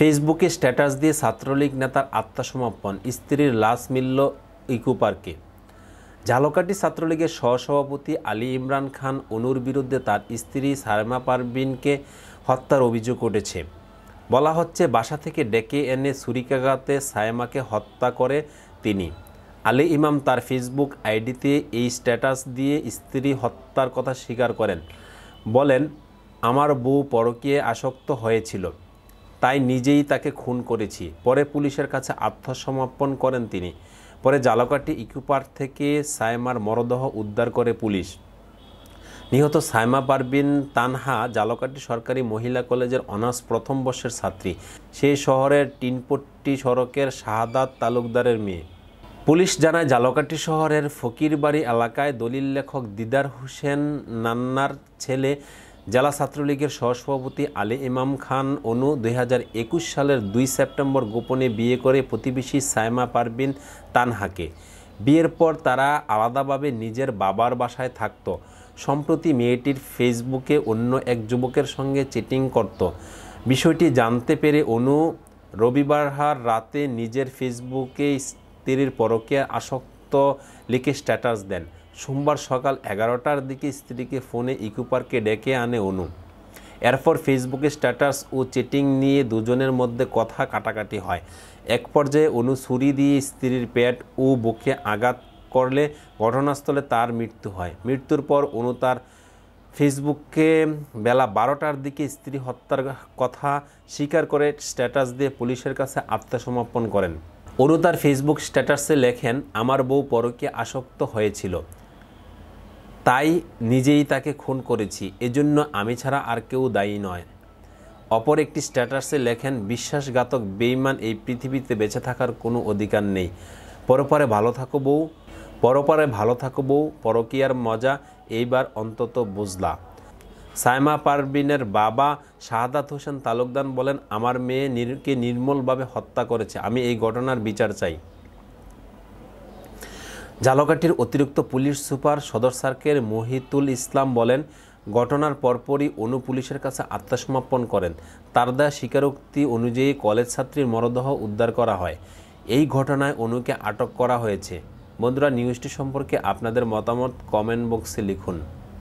ফেসবুকে স্ট্যাটাস দিয়ে ছাত্রলীগ নেতার আত্মসমর্পণ স্ত্রীর লাশ মিলল ইকো পার্কে ঝালকাটি ছাত্রলীগের সহসভাপতি আলী ইমরান খান অনুর বিরুদ্ধে তার স্ত্রী সারমা পারবিনকে হত্যার অভিযোগ উঠেছে বলা হচ্ছে বাসা থেকে ডেকে এনে সুরিকাগাতে সায়মাকে হত্যা করে তিনি আলী ইমাম তার ফেসবুক আইডিতে এই স্ট্যাটাস দিয়ে স্ত্রী হত্যার কথা স্বীকার করেন বলেন আমার বউ পরকীয় আসক্ত হয়েছিল তাই নিজেই তাকে খুন করেছি পরে পুলিশের কাছে আত্মসমর্পণ করেন তিনি পরে জালকাটি ইকুপার্ক থেকে সাইমার মরদেহ উদ্ধার করে পুলিশ নিহত সাইমা পারবিন তানহা জালকাটি সরকারি মহিলা কলেজের অনার্স প্রথম বর্ষের ছাত্রী সেই শহরের টিনপট্টি সড়কের শাহাদাত তালুকদারের মেয়ে পুলিশ জানায় জালকাটি শহরের ফকিরবাড়ি এলাকায় দলিল লেখক দিদার হোসেন নান্নার ছেলে জেলা ছাত্রলীগের সহসভাপতি আলী ইমাম খান অনু দুই সালের দুই সেপ্টেম্বর গোপনে বিয়ে করে প্রতিবেশী সাইমা পারবিন তানহাকে বিয়ের পর তারা আলাদাভাবে নিজের বাবার বাসায় থাকত সম্প্রতি মেয়েটির ফেসবুকে অন্য এক যুবকের সঙ্গে চিটিং করত বিষয়টি জানতে পেরে অনু রবিবারহার রাতে নিজের ফেসবুকে স্ত্রীর পরকে আসক্ত লিখে স্ট্যাটাস দেন সোমবার সকাল এগারোটার দিকে স্ত্রীকে ফোনে ইকুপার্কে ডেকে আনে অনু এরপর ফেসবুকে স্ট্যাটাস ও চেটিং নিয়ে দুজনের মধ্যে কথা কাটাকাটি হয় এক পর্যায়ে অনু ছুরি দিয়ে স্ত্রীর প্যাট ও বুকে আঘাত করলে ঘটনাস্থলে তার মৃত্যু হয় মৃত্যুর পর অনু তার ফেসবুকে বেলা বারোটার দিকে স্ত্রী হত্যার কথা স্বীকার করে স্ট্যাটাস দিয়ে পুলিশের কাছে আত্মসমর্পণ করেন অনু তার ফেসবুক স্ট্যাটাসে লেখেন আমার বউ পরকে আসক্ত হয়েছিল তাই নিজেই তাকে খুন করেছি এজন্য আমি ছাড়া আর কেউ দায়ী নয় অপর একটি স্ট্যাটাসে লেখেন বিশ্বাসঘাতক বেইমান এই পৃথিবীতে বেঁচে থাকার কোনো অধিকার নেই পরপরে ভালো থাকো বউ পরপরে ভালো থাকো বউ পরকিয়ার মজা এইবার অন্তত বুঝলা সাইমা পারবিনের বাবা শাহাদাত হোসেন তালুকদান বলেন আমার মেয়ে নির্কে নির্মলভাবে হত্যা করেছে আমি এই ঘটনার বিচার চাই ঝালকাঠির অতিরিক্ত পুলিশ সুপার সদর সার্কের মহিতুল ইসলাম বলেন ঘটনার পরপরই অনু পুলিশের কাছে আত্মসমর্পণ করেন তার দেয়া স্বীকারোক্তি অনুযায়ী কলেজ ছাত্রীর মরদেহ উদ্ধার করা হয় এই ঘটনায় অনুকে আটক করা হয়েছে বন্ধুরা নিউজটি সম্পর্কে আপনাদের মতামত কমেন্ট বক্সে লিখুন